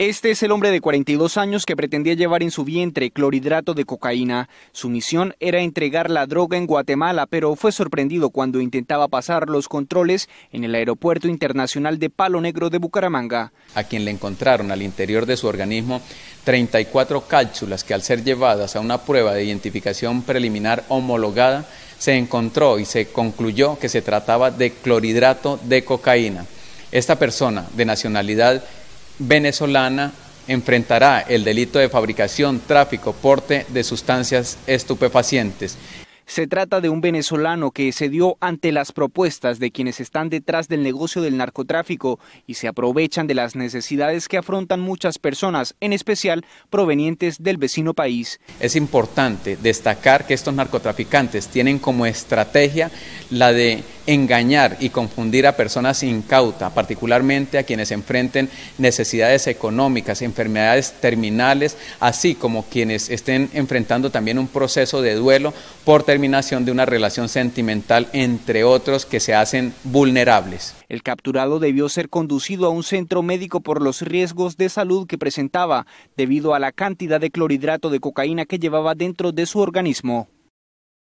Este es el hombre de 42 años que pretendía llevar en su vientre clorhidrato de cocaína. Su misión era entregar la droga en Guatemala, pero fue sorprendido cuando intentaba pasar los controles en el Aeropuerto Internacional de Palo Negro de Bucaramanga. A quien le encontraron al interior de su organismo 34 cápsulas que al ser llevadas a una prueba de identificación preliminar homologada, se encontró y se concluyó que se trataba de clorhidrato de cocaína. Esta persona de nacionalidad venezolana enfrentará el delito de fabricación, tráfico, porte de sustancias estupefacientes. Se trata de un venezolano que cedió ante las propuestas de quienes están detrás del negocio del narcotráfico y se aprovechan de las necesidades que afrontan muchas personas, en especial provenientes del vecino país. Es importante destacar que estos narcotraficantes tienen como estrategia la de engañar y confundir a personas incautas, particularmente a quienes enfrenten necesidades económicas, enfermedades terminales, así como quienes estén enfrentando también un proceso de duelo por terminación de una relación sentimental, entre otros que se hacen vulnerables. El capturado debió ser conducido a un centro médico por los riesgos de salud que presentaba debido a la cantidad de clorhidrato de cocaína que llevaba dentro de su organismo.